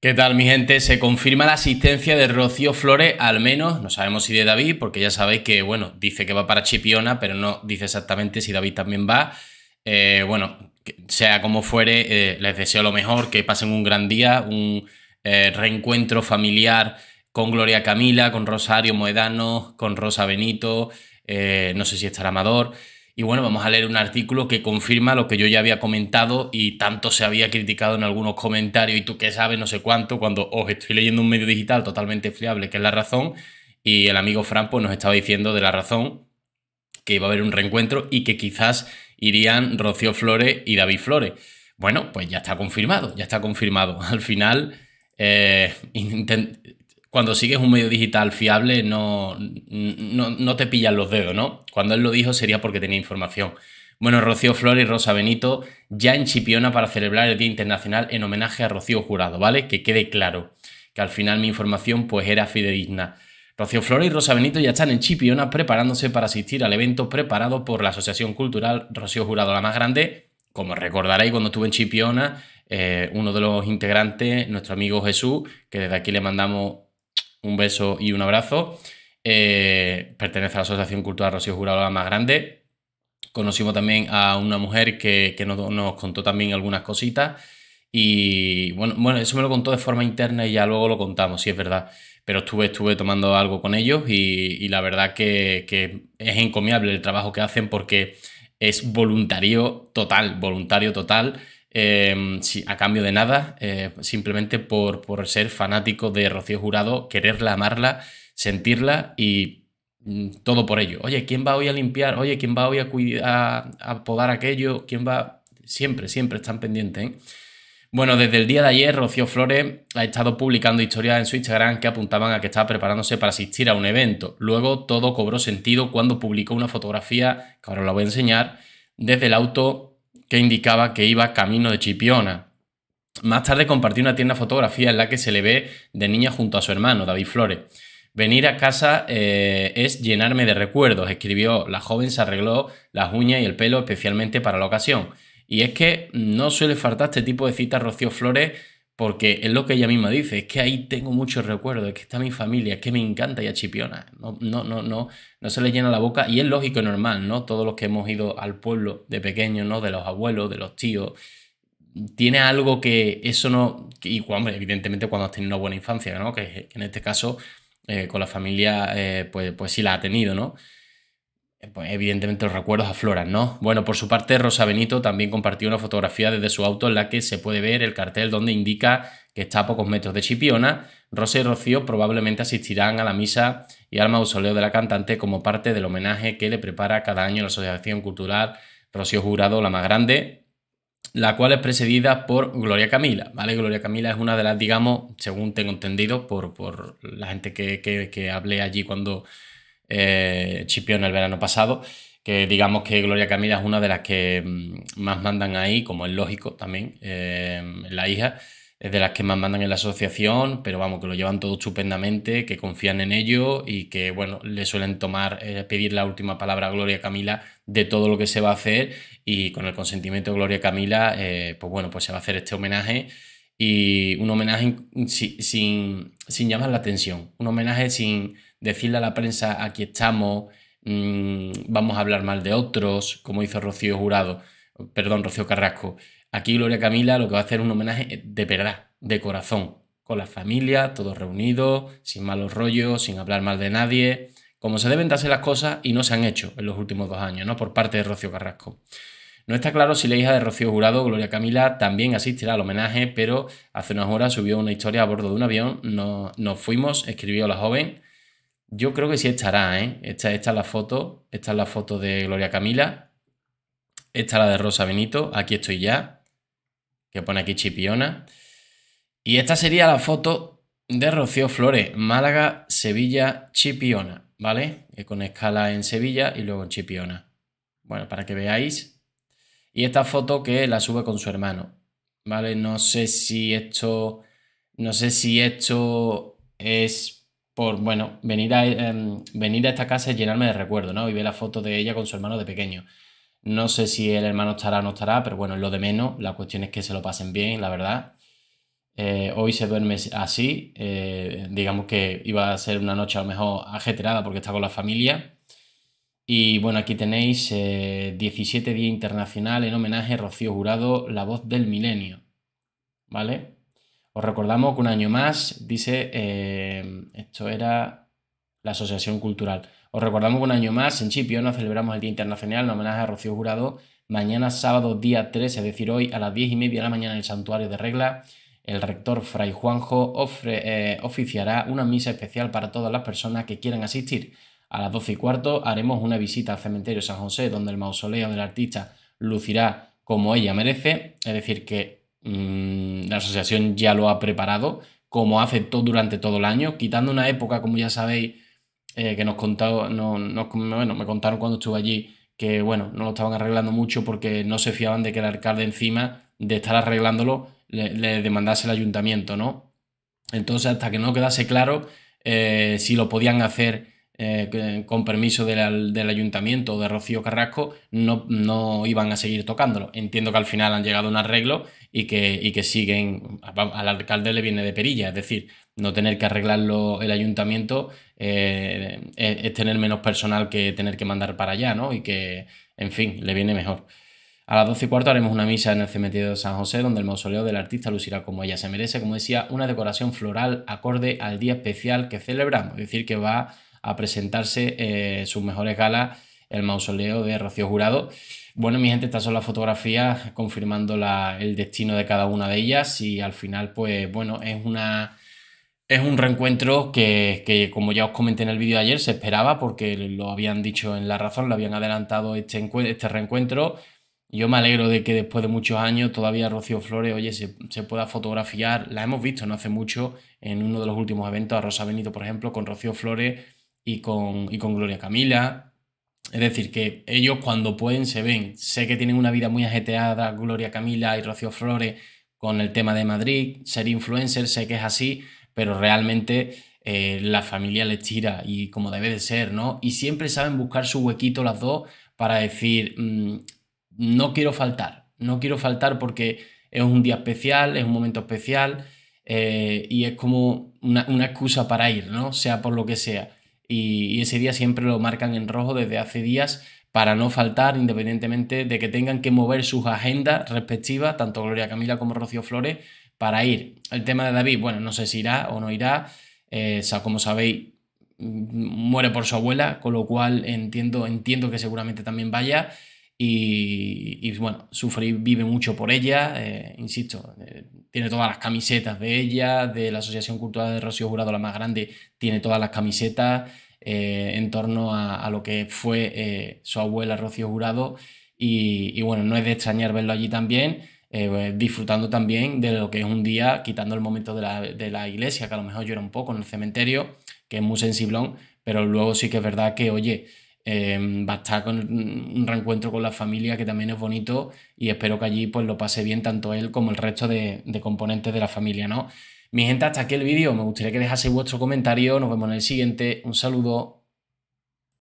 ¿Qué tal mi gente? Se confirma la asistencia de Rocío Flores, al menos, no sabemos si de David, porque ya sabéis que, bueno, dice que va para Chipiona, pero no dice exactamente si David también va. Eh, bueno, sea como fuere, eh, les deseo lo mejor, que pasen un gran día, un eh, reencuentro familiar con Gloria Camila, con Rosario Moedano, con Rosa Benito, no sé si estará Amador. Y bueno, vamos a leer un artículo que confirma lo que yo ya había comentado y tanto se había criticado en algunos comentarios y tú qué sabes, no sé cuánto, cuando os estoy leyendo un medio digital totalmente fiable, que es La Razón, y el amigo Franco pues, nos estaba diciendo de La Razón que iba a haber un reencuentro y que quizás irían Rocío Flores y David Flores. Bueno, pues ya está confirmado, ya está confirmado. Al final, eh, cuando sigues un medio digital fiable no, no, te pillan los dedos, ¿no? Cuando él lo dijo sería porque tenía información. Bueno, Rocío Flores y Rosa Benito ya en Chipiona para celebrar el Día Internacional en homenaje a Rocío Jurado, ¿vale? Que quede claro que al final mi información pues era fidedigna. Rocío Flores y Rosa Benito ya están en Chipiona preparándose para asistir al evento preparado por la Asociación Cultural Rocío Jurado, la más grande. Como recordaréis, cuando estuve en Chipiona, eh, uno de los integrantes, nuestro amigo Jesús, que desde aquí le mandamos un beso y un abrazo. Eh, pertenece a la Asociación Cultural Rocío Jurado, la más grande. Conocimos también a una mujer que, nos, contó también algunas cositas. Y bueno, bueno, eso me lo contó de forma interna y ya luego lo contamos, si es verdad. Pero estuve, estuve tomando algo con ellos y, la verdad que, que es encomiable el trabajo que hacen porque es voluntario total, voluntario total Em, a cambio de nada, eh, simplemente por, por, ser fanático de Rocío Jurado, quererla, amarla, sentirla y mm, todo por ello. Oye, ¿quién va hoy a limpiar? Oye, ¿quién va hoy a, cuidar a podar aquello? ¿Quién va? Siempre, siempre están pendientes. ¿eh? Bueno, desde el día de ayer, Rocío Flores ha estado publicando historias en su Instagram que apuntaban a que estaba preparándose para asistir a un evento. Luego todo cobró sentido cuando publicó una fotografía, que ahora la voy a enseñar, desde el auto que indicaba que iba camino de Chipiona. Más tarde compartió una tienda fotografía en la que se le ve de niña junto a su hermano, David Flores. Venir a casa eh, es llenarme de recuerdos, escribió. La joven se arregló las uñas y el pelo especialmente para la ocasión. Y es que no suele faltar este tipo de citas Rocío Flores porque es lo que ella misma dice, es que ahí tengo muchos recuerdos, es que está mi familia, es que me encanta y achipiona. No, no, no, no, no se le llena la boca y es lógico y normal, ¿no? Todos los que hemos ido al pueblo de pequeño ¿no? De los abuelos, de los tíos, tiene algo que eso no. Y hombre, evidentemente cuando has tenido una buena infancia, ¿no? Que, en este caso, eh, con la familia, eh, pues, pues sí la ha tenido, ¿no? Eh, pues evidentemente los recuerdos afloran, ¿no? Bueno, por su parte, Rosa Benito también compartió una fotografía desde su auto en la que se puede ver el cartel donde indica que está a pocos metros de Chipiona. Rosa y Rocío probablemente asistirán a la misa y al mausoleo de la cantante como parte del homenaje que le prepara cada año la Asociación Cultural Rocío Jurado, la más grande, la cual es precedida por Gloria Camila, ¿vale? Gloria Camila es una de las, digamos, según tengo entendido, por, por la gente que, que hablé allí cuando eh, el verano pasado, que digamos que Gloria Camila es una de las que mm, más mandan ahí, como es lógico también, eh, la hija, es de las que más mandan en la asociación, pero vamos, que lo llevan todo estupendamente, que confían en ello y que, bueno, le suelen tomar, eh, pedir la última palabra a Gloria Camila de todo lo que se va a hacer y con el consentimiento de Gloria Camila, eh, pues bueno, pues se va a hacer este homenaje y un homenaje sin, llamar la atención, un homenaje sin decirle a la prensa aquí estamos, mm, vamos a hablar mal de otros, como hizo Rocío Jurado, perdón, Rocío Carrasco. Aquí Gloria Camila lo que va a hacer es un homenaje de verdad, de corazón, con la familia, todos reunidos, sin malos rollos, sin hablar mal de nadie, como se deben de hacer las cosas y no se han hecho en los últimos dos años, ¿no? Por parte de Rocío Carrasco. No está claro si la hija de Rocío Jurado, Gloria Camila, también asistirá al homenaje, pero hace unas horas subió una historia a bordo de un avión, nos fuimos, escribió la joven. Yo creo que sí estará, ¿eh? Esta, esta es la foto, esta es la foto de Gloria Camila, esta es la de Rosa Benito, aquí estoy ya, que pone aquí Chipiona. Y esta sería la foto de Rocío Flores, Málaga, Sevilla, Chipiona, ¿vale? Con escala en Sevilla y luego en Chipiona. Bueno, para que veáis y esta foto que la sube con su hermano, ¿vale? No sé si esto, no sé si esto es por, bueno, venir a, em, venir a esta casa y llenarme de recuerdo, ¿no? Y ver la foto de ella con su hermano de pequeño. No sé si el hermano estará o no estará, pero bueno, lo de menos. La cuestión es que se lo pasen bien, la verdad. Eh, hoy se duerme así. Eh, digamos que iba a ser una noche a lo mejor ajeterada porque está con la familia. Y bueno, aquí tenéis 17 eh, Día Internacional en homenaje a Rocío Jurado, la voz del milenio. ¿Vale? Os recordamos que un año más, dice, eh, esto era la Asociación Cultural. Os recordamos que un año más, en no celebramos el Día Internacional en homenaje a Rocío Jurado. Mañana sábado día 13, es decir, hoy a las 10 y media de la mañana en el Santuario de Regla, el rector Fray Juanjo eh, oficiará una misa especial para todas las personas que quieran asistir. A las 12 y cuarto haremos una visita al cementerio San José, donde el mausoleo del artista lucirá como ella merece, es decir, que mm, la asociación ya lo ha preparado, como hace todo durante todo el año, quitando una época, como ya sabéis, eh, que nos, no, me contaron cuando estuve allí que bueno, no lo estaban arreglando mucho porque no se fiaban de que el alcalde encima de estar arreglándolo le, demandase el ayuntamiento, ¿no? Entonces, hasta que no quedase claro eh, si lo podían hacer eh, con permiso del, ayuntamiento de Rocío Carrasco, no, no, iban a seguir tocándolo. Entiendo que al final han llegado a un arreglo y que, que siguen, al alcalde le viene de perilla, es decir, no tener que arreglarlo el ayuntamiento eh, es, tener menos personal que tener que mandar para allá, ¿no? Y que, en fin, le viene mejor. A las 12 y cuarto haremos una misa en el cementerio de San José, donde el mausoleo del artista lucirá como ella se merece, como decía, una decoración floral acorde al día especial que celebramos. Es decir, que va a presentarse eh, sus mejores galas, el mausoleo de Rocío Jurado. Bueno, mi gente, estas son las fotografías confirmando la, el destino de cada una de ellas y al final, pues bueno, es una... Es un reencuentro que, que, como ya os comenté en el vídeo de ayer, se esperaba porque lo habían dicho en La Razón, lo habían adelantado este, este reencuentro. Yo me alegro de que después de muchos años todavía Rocío Flores, oye, se, se, pueda fotografiar. La hemos visto no hace mucho en uno de los últimos eventos, a Rosa Benito, por ejemplo, con Rocío Flores y con, Gloria Camila. Es decir, que ellos cuando pueden se ven. Sé que tienen una vida muy ajeteada, Gloria Camila y Rocío Flores, con el tema de Madrid, ser influencer, sé que es así, pero realmente eh, la familia les tira y como debe de ser, ¿no? Y siempre saben buscar su huequito las dos para decir, mm, no quiero faltar, no quiero faltar porque es un día especial, es un momento especial eh, y es como una, una excusa para ir, ¿no? Sea por lo que sea y, ese día siempre lo marcan en rojo desde hace días para no faltar, independientemente de que tengan que mover sus agendas respectivas, tanto Gloria Camila como Rocío Flores, para ir. El tema de David, bueno, no sé si irá o no irá. Eh, como sabéis, mm, muere por su abuela, con lo cual entiendo, entiendo que seguramente también vaya. Y, y, bueno, y vive mucho por ella, eh, insisto, eh, tiene todas las camisetas de ella, de la Asociación Cultural de Rocío Jurado, la más grande, tiene todas las camisetas eh, en torno a, lo que fue su abuela Rocío Jurado. Y, bueno, no es de extrañar verlo allí también, pues, disfrutando también de lo que es un día, quitando el momento de la, de la iglesia, que a lo mejor llora un poco en el cementerio, que es muy sensiblón, pero luego sí que es verdad que, oye, Em, va a estar con un reencuentro con la familia que también es bonito y espero que allí pues lo pase bien tanto él como el resto de, componentes de la familia, ¿no? Mi gente, hasta aquí el vídeo. Me gustaría que dejaseis vuestro comentario. Nos vemos en el siguiente. Un saludo.